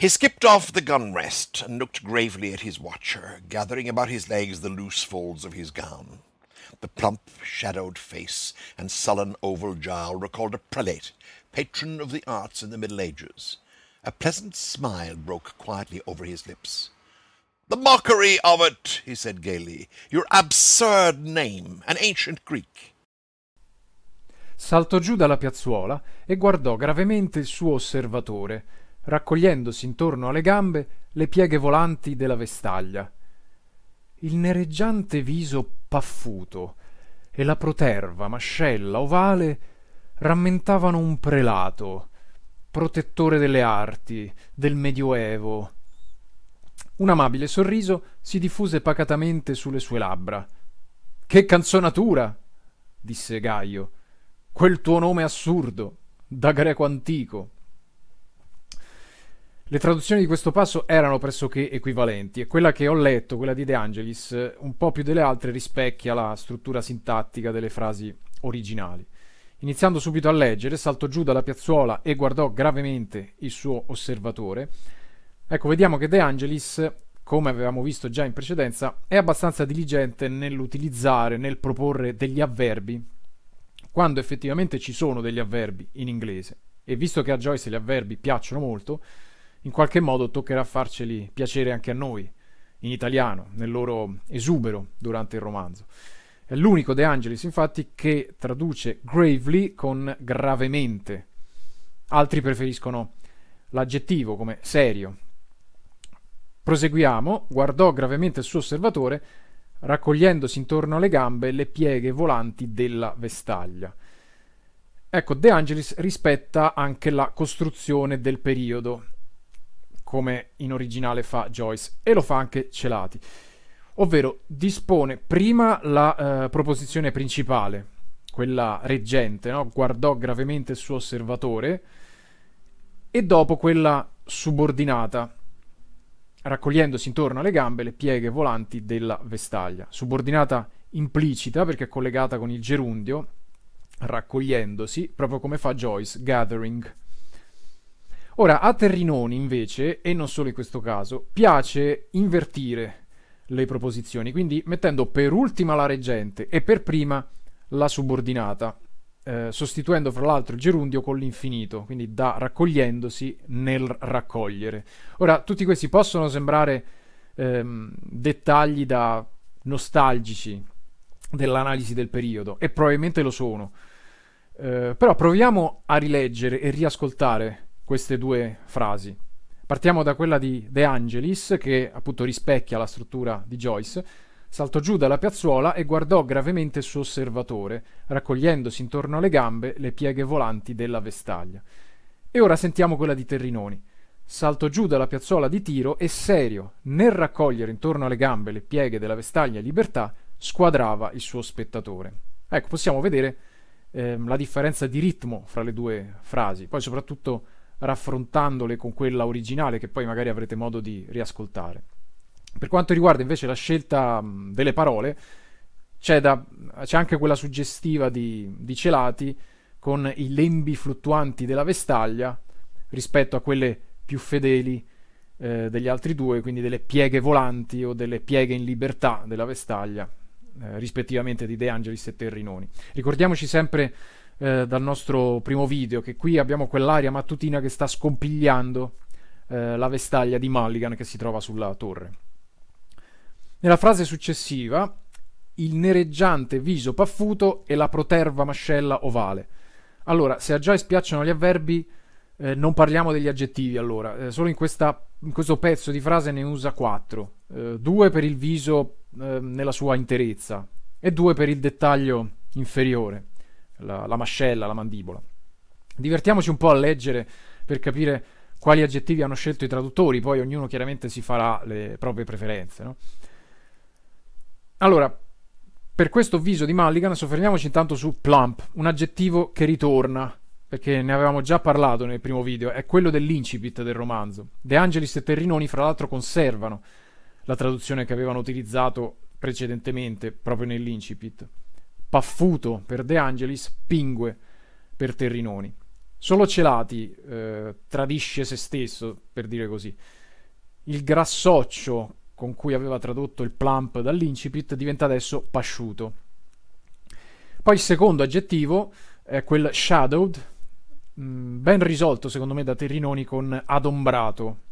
He skipped off the gun rest and looked gravely at his watcher, gathering about his legs the loose folds of his gown. The plump, shadowed face and sullen oval jowl recalled a prelate, patron of the arts in the Middle Ages. A pleasant smile broke quietly over his lips. The mockery of it, he said gaily. Your absurd name, an ancient Greek. Saltò giù dalla piazzuola e guardò gravemente il suo osservatore, raccogliendosi intorno alle gambe le pieghe volanti della vestaglia. Il nereggiante viso paffuto e la proterva mascella ovale rammentavano un prelato, protettore delle arti, del medioevo. Un amabile sorriso si diffuse pacatamente sulle sue labbra. Che canzonatura! disse Gaio. Quel tuo nome assurdo, da greco antico. Le traduzioni di questo passo erano pressoché equivalenti e quella che ho letto, quella di De Angelis, un po' più delle altre rispecchia la struttura sintattica delle frasi originali. Iniziando subito a leggere, saltò giù dalla piazzuola e guardò gravemente il suo osservatore. Ecco, vediamo che De Angelis, come avevamo visto già in precedenza, è abbastanza diligente nell'utilizzare, nel proporre degli avverbi, quando effettivamente ci sono degli avverbi in inglese. E visto che a Joyce gli avverbi piacciono molto, in qualche modo toccherà farceli piacere anche a noi, in italiano, nel loro esubero durante il romanzo. È l'unico De Angelis, infatti, che traduce gravely con gravemente. Altri preferiscono l'aggettivo come serio. Proseguiamo, guardò gravemente il suo osservatore, raccogliendosi intorno alle gambe le pieghe volanti della vestaglia. Ecco, De Angelis rispetta anche la costruzione del periodo come in originale fa Joyce e lo fa anche Celati, ovvero dispone prima la eh, proposizione principale, quella reggente, no? guardò gravemente il suo osservatore, e dopo quella subordinata, raccogliendosi intorno alle gambe le pieghe volanti della vestaglia, subordinata implicita perché è collegata con il gerundio, raccogliendosi, proprio come fa Joyce, gathering. Ora, a Terrinoni invece, e non solo in questo caso, piace invertire le proposizioni, quindi mettendo per ultima la reggente e per prima la subordinata, eh, sostituendo fra l'altro il gerundio con l'infinito, quindi da raccogliendosi nel raccogliere. Ora, tutti questi possono sembrare ehm, dettagli da nostalgici dell'analisi del periodo, e probabilmente lo sono, eh, però proviamo a rileggere e riascoltare queste due frasi. Partiamo da quella di De Angelis, che appunto rispecchia la struttura di Joyce. Saltò giù dalla piazzuola e guardò gravemente il suo osservatore, raccogliendosi intorno alle gambe le pieghe volanti della vestaglia. E ora sentiamo quella di Terrinoni. Saltò giù dalla piazzuola di tiro e serio, nel raccogliere intorno alle gambe le pieghe della vestaglia Libertà, squadrava il suo spettatore. Ecco, possiamo vedere eh, la differenza di ritmo fra le due frasi. Poi soprattutto raffrontandole con quella originale che poi magari avrete modo di riascoltare. Per quanto riguarda invece la scelta delle parole, c'è, da, c'è anche quella suggestiva di, di Celati con i lembi fluttuanti della vestaglia rispetto a quelle più fedeli eh, degli altri due, quindi delle pieghe volanti o delle pieghe in libertà della vestaglia, eh, rispettivamente di De Angelis e Terrinoni. Ricordiamoci sempre eh, dal nostro primo video, che qui abbiamo quell'aria mattutina che sta scompigliando eh, la vestaglia di Mulligan che si trova sulla torre. Nella frase successiva, il nereggiante viso paffuto e la proterva mascella ovale. Allora, se a Joy spiacciono gli avverbi, eh, non parliamo degli aggettivi allora, eh, solo in, questa, in, questo pezzo di frase ne usa quattro, eh, due per il viso eh, nella sua interezza e due per il dettaglio inferiore la, la mascella, la mandibola. Divertiamoci un po' a leggere per capire quali aggettivi hanno scelto i traduttori, poi ognuno chiaramente si farà le proprie preferenze. No? Allora, per questo viso di Mulligan soffermiamoci intanto su plump, un aggettivo che ritorna, perché ne avevamo già parlato nel primo video, è quello dell'incipit del romanzo. De Angelis e Terrinoni fra l'altro conservano la traduzione che avevano utilizzato precedentemente proprio nell'incipit paffuto per De Angelis, pingue per Terrinoni. Solo Celati eh, tradisce se stesso, per dire così. Il grassoccio con cui aveva tradotto il plump dall'incipit diventa adesso pasciuto. Poi il secondo aggettivo è quel shadowed, mm, ben risolto secondo me da Terrinoni con adombrato,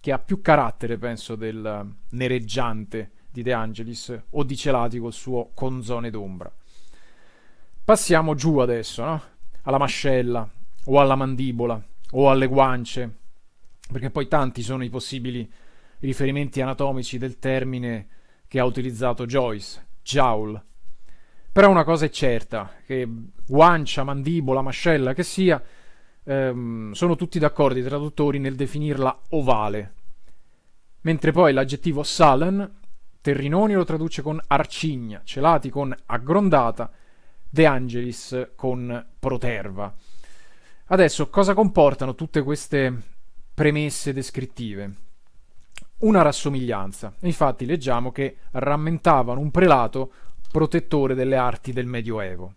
che ha più carattere, penso, del nereggiante di De Angelis o di Celati col suo conzone d'ombra. Passiamo giù adesso, no? Alla mascella, o alla mandibola, o alle guance, perché poi tanti sono i possibili riferimenti anatomici del termine che ha utilizzato Joyce, jowl. Però una cosa è certa, che guancia, mandibola, mascella che sia, ehm, sono tutti d'accordo i traduttori nel definirla ovale, mentre poi l'aggettivo salen, Terrinoni lo traduce con arcigna, Celati con aggrondata De Angelis con Proterva. Adesso, cosa comportano tutte queste premesse descrittive? Una rassomiglianza. Infatti leggiamo che rammentavano un prelato protettore delle arti del Medioevo.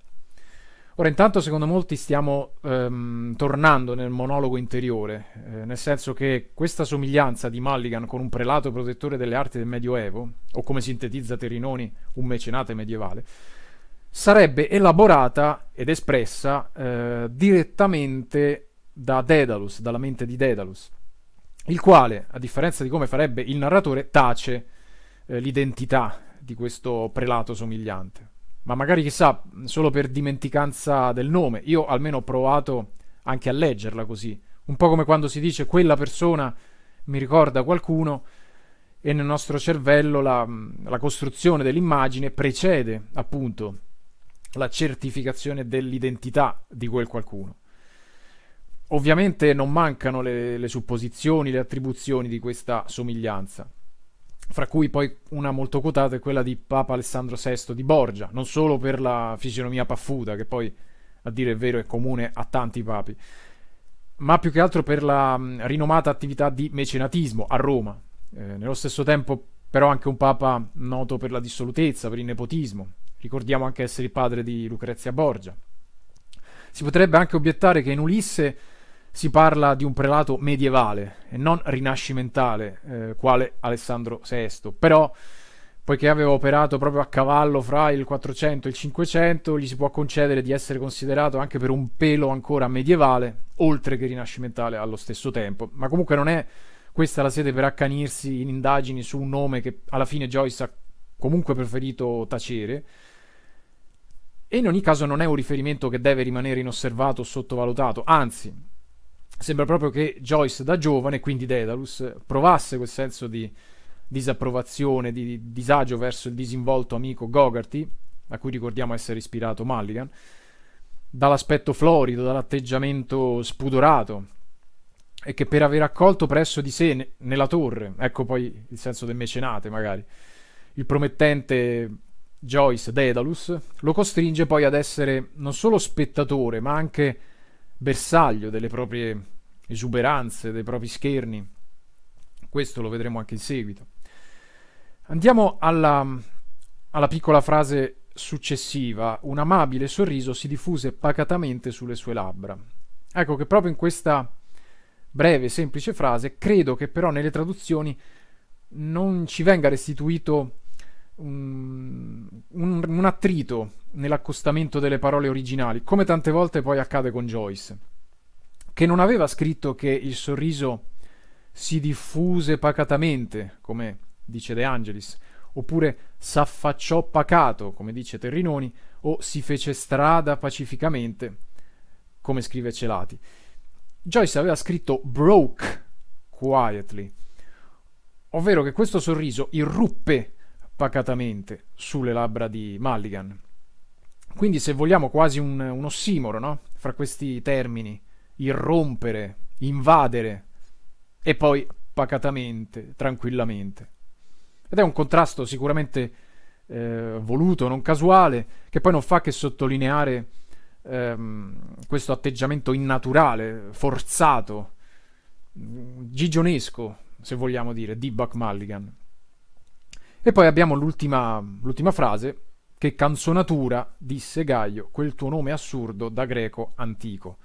Ora, intanto, secondo molti stiamo ehm, tornando nel monologo interiore, eh, nel senso che questa somiglianza di Mulligan con un prelato protettore delle arti del Medioevo, o come sintetizza Terinoni, un mecenate medievale, sarebbe elaborata ed espressa eh, direttamente da Daedalus, dalla mente di Daedalus, il quale, a differenza di come farebbe il narratore, tace eh, l'identità di questo prelato somigliante. Ma magari chissà, solo per dimenticanza del nome, io almeno ho provato anche a leggerla così, un po' come quando si dice quella persona mi ricorda qualcuno e nel nostro cervello la, la costruzione dell'immagine precede appunto la certificazione dell'identità di quel qualcuno. Ovviamente non mancano le, le supposizioni, le attribuzioni di questa somiglianza fra cui poi una molto quotata è quella di Papa Alessandro VI di Borgia, non solo per la fisionomia paffuta, che poi a dire il vero è comune a tanti papi, ma più che altro per la mh, mm, rinomata attività di mecenatismo a Roma. Eh, nello stesso tempo però anche un papa noto per la dissolutezza, per il nepotismo, Ricordiamo anche essere il padre di Lucrezia Borgia. Si potrebbe anche obiettare che in Ulisse si parla di un prelato medievale e non rinascimentale, eh, quale Alessandro VI, però poiché aveva operato proprio a cavallo fra il 400 e il 500, gli si può concedere di essere considerato anche per un pelo ancora medievale, oltre che rinascimentale allo stesso tempo. Ma comunque non è questa la sede per accanirsi in indagini su un nome che alla fine Joyce ha comunque preferito tacere, e in ogni caso non è un riferimento che deve rimanere inosservato o sottovalutato, anzi, sembra proprio che Joyce da giovane, quindi Daedalus, provasse quel senso di disapprovazione, di disagio verso il disinvolto amico Gogarty, a cui ricordiamo essere ispirato Mulligan, dall'aspetto florido, dall'atteggiamento spudorato, e che per aver accolto presso di sé, nella torre, ecco poi il senso del mecenate magari, il promettente Joyce Daedalus, lo costringe poi ad essere non solo spettatore, ma anche bersaglio delle proprie esuberanze, dei propri scherni. Questo lo vedremo anche in seguito. Andiamo alla, alla piccola frase successiva. Un amabile sorriso si diffuse pacatamente sulle sue labbra. Ecco che proprio in questa breve, semplice frase, credo che però nelle traduzioni non ci venga restituito un, un, un attrito nell'accostamento delle parole originali, come tante volte poi accade con Joyce, che non aveva scritto che il sorriso si diffuse pacatamente, come dice De Angelis, oppure s'affacciò pacato, come dice Terrinoni, o si fece strada pacificamente, come scrive Celati. Joyce aveva scritto broke quietly, ovvero che questo sorriso irruppe pacatamente sulle labbra di Mulligan. Quindi se vogliamo quasi un, un ossimoro, no? Fra questi termini, irrompere, invadere e poi pacatamente, tranquillamente. Ed è un contrasto sicuramente eh, voluto, non casuale, che poi non fa che sottolineare ehm, questo atteggiamento innaturale, forzato, gigionesco, se vogliamo dire, di Buck Mulligan. E poi abbiamo l'ultima, l'ultima frase, che canzonatura, disse Gaio, quel tuo nome assurdo da greco antico.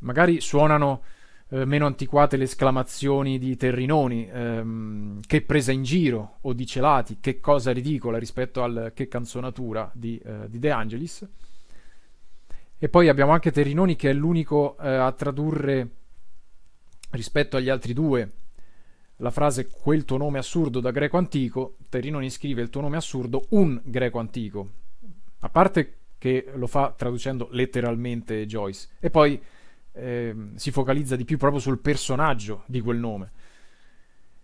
Magari suonano eh, meno antiquate le esclamazioni di Terrinoni, ehm, che presa in giro, o di Celati, che cosa ridicola rispetto al che canzonatura di, eh, di De Angelis. E poi abbiamo anche Terrinoni che è l'unico eh, a tradurre rispetto agli altri due la frase quel tuo nome assurdo da greco antico, Terinoni scrive il tuo nome assurdo un greco antico, a parte che lo fa traducendo letteralmente Joyce, e poi eh, si focalizza di più proprio sul personaggio di quel nome.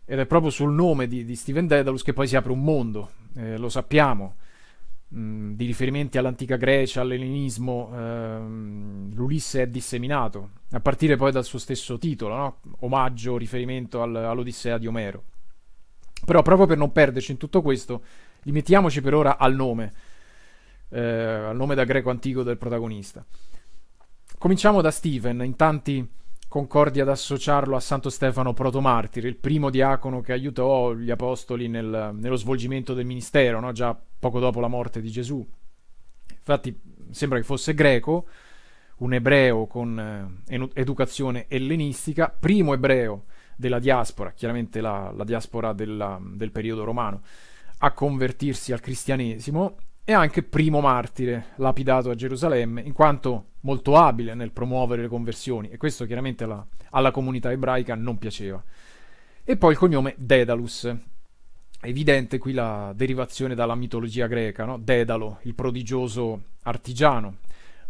Ed è proprio sul nome di, di Steven Dedalus che poi si apre un mondo, eh, lo sappiamo. Mm, di riferimenti all'antica Grecia, all'ellenismo, ehm, l'Ulisse è disseminato, a partire poi dal suo stesso titolo, no? omaggio, riferimento al, all'Odissea di Omero. Però proprio per non perderci in tutto questo, limitiamoci per ora al nome, eh, al nome da greco antico del protagonista. Cominciamo da Steven, in tanti concordi ad associarlo a Santo Stefano Protomartire, il primo diacono che aiutò gli apostoli nel, nello svolgimento del ministero, no? già poco dopo la morte di Gesù. Infatti sembra che fosse greco, un ebreo con eh, educazione ellenistica, primo ebreo della diaspora, chiaramente la, la diaspora della, del periodo romano, a convertirsi al cristianesimo e anche primo martire lapidato a Gerusalemme, in quanto molto abile nel promuovere le conversioni, e questo chiaramente alla, alla comunità ebraica non piaceva. E poi il cognome Daedalus. evidente qui la derivazione dalla mitologia greca, no? Dedalo, il prodigioso artigiano,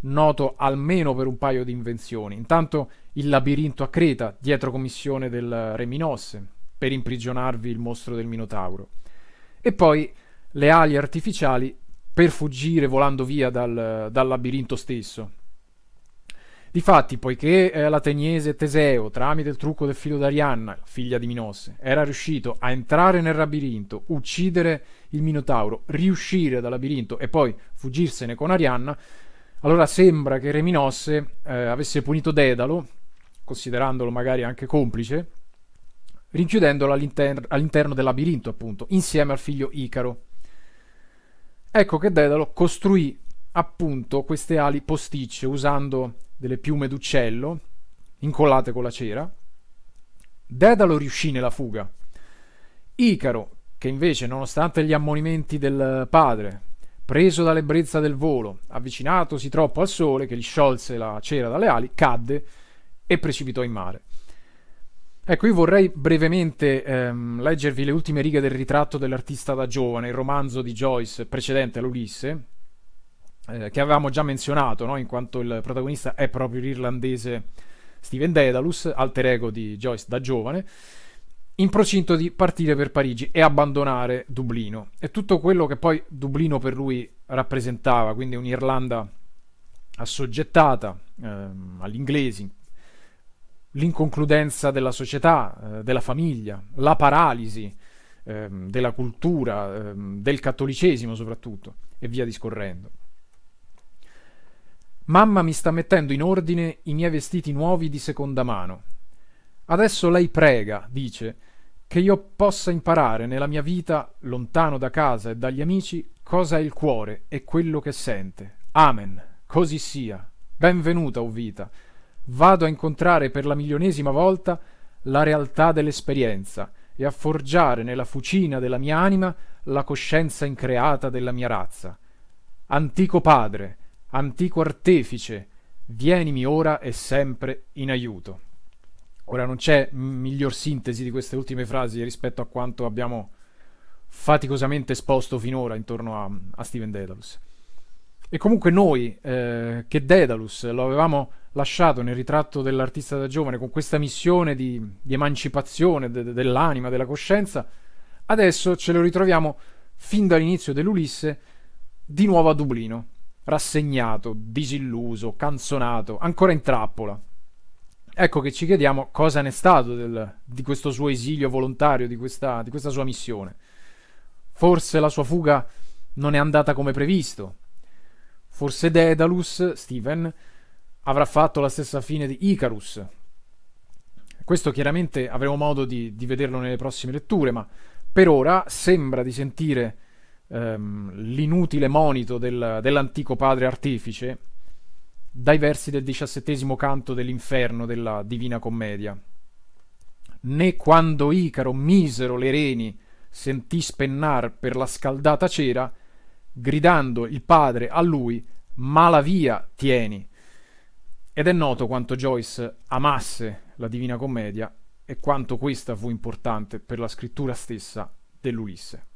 noto almeno per un paio di invenzioni. Intanto il labirinto a Creta, dietro commissione del re Minosse, per imprigionarvi il mostro del Minotauro. E poi le ali artificiali per fuggire volando via dal, dal labirinto stesso. Difatti, poiché eh, l'ateniese Teseo, tramite il trucco del figlio d'Arianna, figlia di Minosse, era riuscito a entrare nel labirinto, uccidere il Minotauro, riuscire dal labirinto e poi fuggirsene con Arianna, allora sembra che Re Minosse eh, avesse punito Dedalo, considerandolo magari anche complice, rinchiudendolo all'inter- all'interno del labirinto, appunto, insieme al figlio Icaro. Ecco che Dedalo costruì appunto queste ali posticce usando delle piume d'uccello incollate con la cera. Dedalo riuscì nella fuga. Icaro, che invece, nonostante gli ammonimenti del padre, preso dall'ebbrezza del volo, avvicinatosi troppo al sole che gli sciolse la cera dalle ali, cadde e precipitò in mare. Ecco, io vorrei brevemente ehm, leggervi le ultime righe del ritratto dell'artista da giovane, il romanzo di Joyce precedente all'Ulisse, eh, che avevamo già menzionato, no? in quanto il protagonista è proprio l'irlandese Steven Dedalus, alter ego di Joyce da giovane, in procinto di partire per Parigi e abbandonare Dublino. E tutto quello che poi Dublino per lui rappresentava, quindi un'Irlanda assoggettata ehm, agli inglesi, l'inconcludenza della società, eh, della famiglia, la paralisi eh, della cultura, ehm, del cattolicesimo soprattutto, e via discorrendo. Mamma mi sta mettendo in ordine i miei vestiti nuovi di seconda mano. Adesso lei prega, dice, che io possa imparare nella mia vita, lontano da casa e dagli amici, cosa è il cuore e quello che sente. Amen. Così sia. Benvenuta, o vita, vado a incontrare per la milionesima volta la realtà dell'esperienza e a forgiare nella fucina della mia anima la coscienza increata della mia razza. Antico padre, antico artefice, vienimi ora e sempre in aiuto. Ora non c'è miglior sintesi di queste ultime frasi rispetto a quanto abbiamo faticosamente esposto finora intorno a, a Steven Dedalus. E comunque noi, eh, che Daedalus lo avevamo lasciato nel ritratto dell'artista da giovane con questa missione di, di emancipazione de, de, dell'anima, della coscienza, adesso ce lo ritroviamo fin dall'inizio dell'Ulisse di nuovo a Dublino, rassegnato, disilluso, canzonato, ancora in trappola. Ecco che ci chiediamo cosa ne è stato del, di questo suo esilio volontario, di questa, di questa sua missione. Forse la sua fuga non è andata come previsto, Forse Daedalus, Steven, avrà fatto la stessa fine di Icarus. Questo chiaramente avremo modo di, di vederlo nelle prossime letture, ma per ora sembra di sentire ehm, l'inutile monito del, dell'antico padre artefice dai versi del diciassettesimo canto dell'inferno della Divina Commedia. Né quando Icaro misero le reni sentì spennar per la scaldata cera, gridando il padre a lui, mala via tieni. Ed è noto quanto Joyce amasse la Divina Commedia e quanto questa fu importante per la scrittura stessa dell'Ulisse.